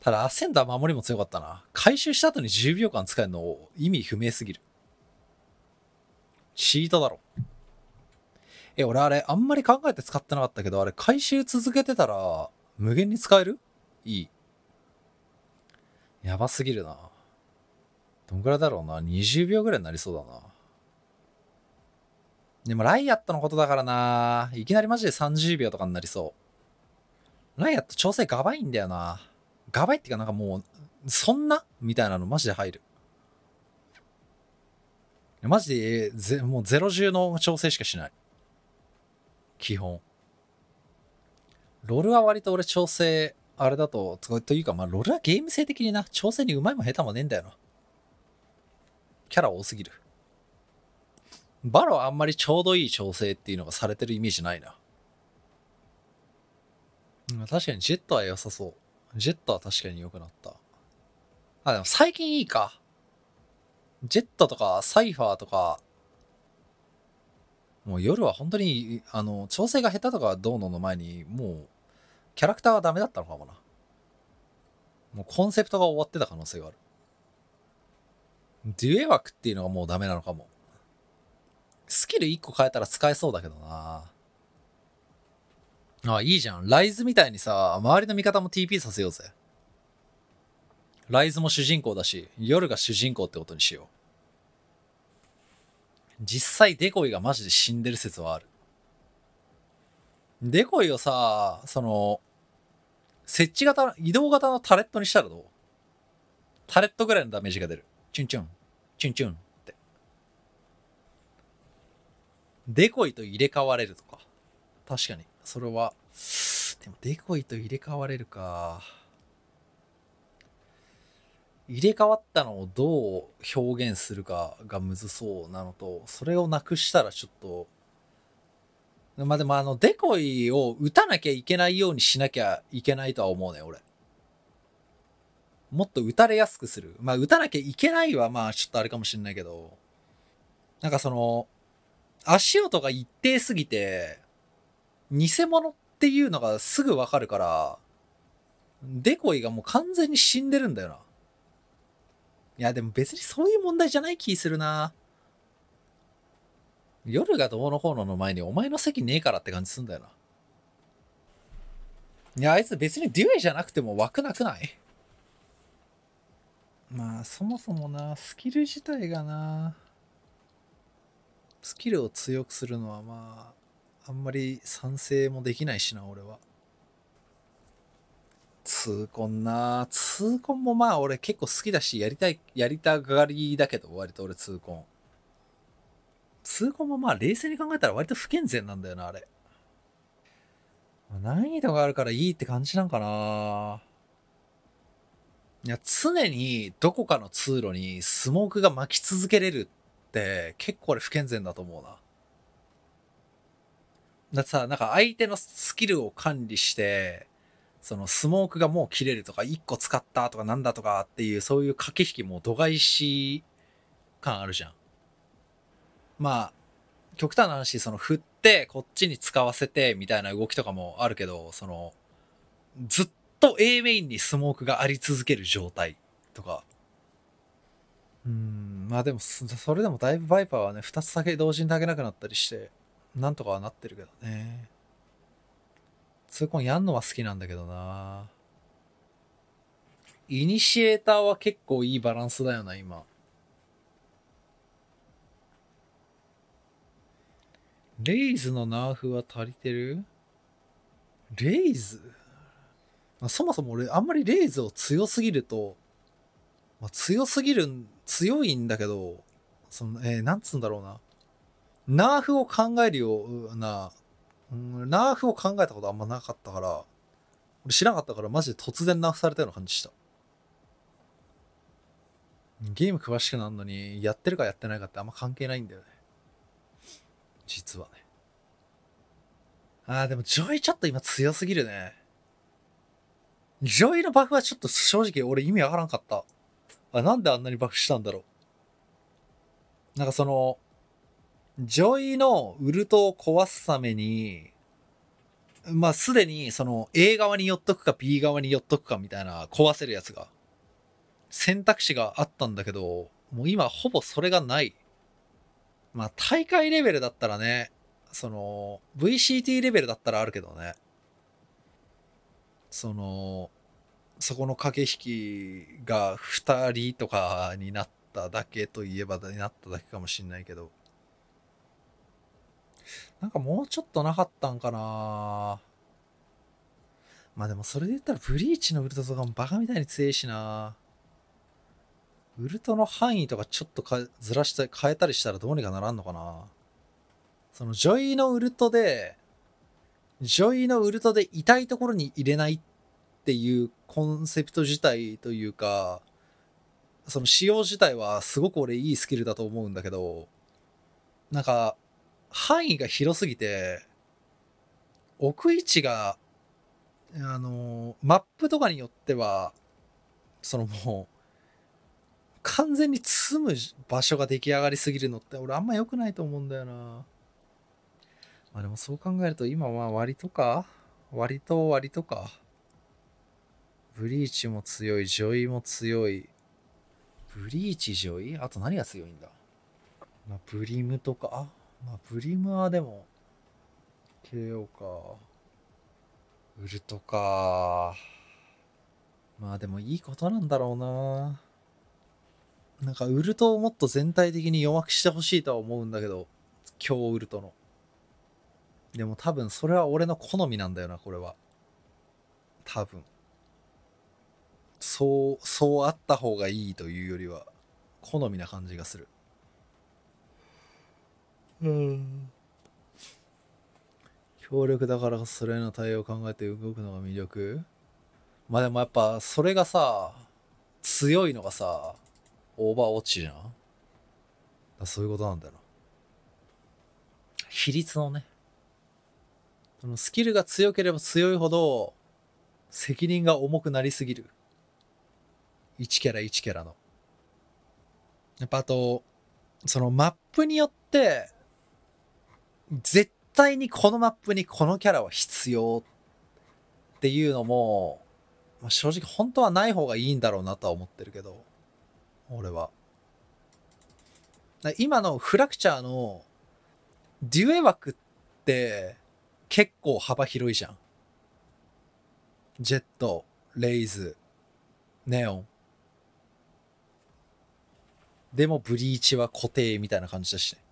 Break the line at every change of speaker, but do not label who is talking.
ただ、アセンダー守りも強かったな。回収した後に10秒間使えるの意味不明すぎる。チートだろ。え、俺あれ、あんまり考えて使ってなかったけど、あれ、回収続けてたら、無限に使えるいい。やばすぎるな。どんぐらいだろうな。20秒ぐらいになりそうだな。でも、ライアットのことだからな。いきなりマジで30秒とかになりそう。ライアット調整がばいんだよな。がばいっていうかなんかもう、そんなみたいなのマジで入る。マジで、ぜもうゼロ重の調整しかしない。基本。ロールは割と俺調整、あれだと、というか、まあ、ロールはゲーム性的にな、調整にうまいも下手もねえんだよな。キャラ多すぎる。バロはあんまりちょうどいい調整っていうのがされてるイメージないな。確かにジェットは良さそう。ジェットは確かに良くなった。あ、でも最近いいか。ジェットとかサイファーとか、もう夜は本当に、あの、調整が下手とかどうのの前に、もう、キャラクターはダメだったのかもな。もうコンセプトが終わってた可能性がある。デュエ枠っていうのがもうダメなのかも。スキル1個変えたら使えそうだけどなああ、いいじゃん。ライズみたいにさ、周りの味方も TP させようぜ。ライズも主人公だし、夜が主人公ってことにしよう。実際、デコイがマジで死んでる説はある。デコイをさ、その、設置型、移動型のタレットにしたらどうタレットぐらいのダメージが出る。チュンチュン、チュンチュンって。デコイと入れ替われるとか。確かに。それは。でも、デコイと入れ替われるか。入れ替わったのをどう表現するかがむずそうなのと、それをなくしたらちょっと、まあでもあの、デコイを打たなきゃいけないようにしなきゃいけないとは思うね、俺。もっと打たれやすくする。まあ打たなきゃいけないはまあちょっとあれかもしんないけど、なんかその、足音が一定すぎて、偽物っていうのがすぐわかるから、デコイがもう完全に死んでるんだよな。いや、でも別にそういう問題じゃない気するな。夜がどうのこうのの前にお前の席ねえからって感じすんだよな。いや、あいつ別にデュエじゃなくても枠なくないまあ、そもそもな、スキル自体がな、スキルを強くするのはまあ、あんまり賛成もできないしな、俺は。痛恨な痛恨もまあ俺結構好きだし、やりたい、やりたがりだけど、割と俺痛恨。痛恨もまあ冷静に考えたら割と不健全なんだよな、あれ。難易度があるからいいって感じなんかないや、常にどこかの通路にスモークが巻き続けれるって結構俺不健全だと思うな。だってさ、なんか相手のスキルを管理して、そのスモークがもう切れるとか、1個使ったとかなんだとかっていう、そういう駆け引きも度外視感あるじゃん。まあ、極端な話、その振ってこっちに使わせてみたいな動きとかもあるけど、その、ずっと A メインにスモークがあり続ける状態とか、うん、まあでも、それでもだいぶバイパーはね、2つだけ同時に投げなくなったりして、なんとかはなってるけどね。コンやんのは好きなんだけどな。イニシエーターは結構いいバランスだよな、今。レイズのナーフは足りてるレイズそもそも俺、あんまりレイズを強すぎると、まあ、強すぎる、強いんだけど、その、えー、なんつうんだろうな。ナーフを考えるような、うん、ナーフを考えたことあんまなかったから、俺知らなかったからマジで突然ナーフされたような感じした。ゲーム詳しくなるのに、やってるかやってないかってあんま関係ないんだよね。実はね。ああ、でもジョイちょっと今強すぎるね。ジョイのバフはちょっと正直俺意味わからんかった。あ、なんであんなにバフしたんだろう。なんかその、ジョイのウルトを壊すために、まあ、すでに、その、A 側に寄っとくか B 側に寄っとくかみたいな、壊せるやつが、選択肢があったんだけど、もう今ほぼそれがない。まあ、大会レベルだったらね、その、VCT レベルだったらあるけどね。その、そこの駆け引きが2人とかになっただけといえばになっただけかもしんないけど。なんかもうちょっとなかったんかなまあでもそれで言ったらブリーチのウルトとかもバカみたいに強いしなウルトの範囲とかちょっとかずらして変えたりしたらどうにかならんのかなそのジョイのウルトで、ジョイのウルトで痛いところに入れないっていうコンセプト自体というか、その仕様自体はすごく俺いいスキルだと思うんだけど、なんか範囲が広すぎて、置く位置が、あの、マップとかによっては、そのもう、完全に住む場所が出来上がりすぎるのって俺あんま良くないと思うんだよな。まあでもそう考えると今は割とか割と割とか。ブリーチも強い、ジョイも強い。ブリーチ、ジョイあと何が強いんだ、まあ、ブリムとか。まあ、ブリムはでも、KO か。ウルトか。まあでもいいことなんだろうな。なんかウルトをもっと全体的に弱くしてほしいとは思うんだけど、今日ウルトの。でも多分それは俺の好みなんだよな、これは。多分。そう、そうあった方がいいというよりは、好みな感じがする。うん強力だからそれの対応を考えて動くのが魅力まあでもやっぱそれがさ強いのがさオーバーウォッチじゃんそういうことなんだろ比率のねそのスキルが強ければ強いほど責任が重くなりすぎる1キャラ1キャラのやっぱあとそのマップによって絶対にこのマップにこのキャラは必要っていうのも、正直本当はない方がいいんだろうなとは思ってるけど、俺は。今のフラクチャーのデュエ枠って結構幅広いじゃん。ジェット、レイズ、ネオン。でもブリーチは固定みたいな感じだしね。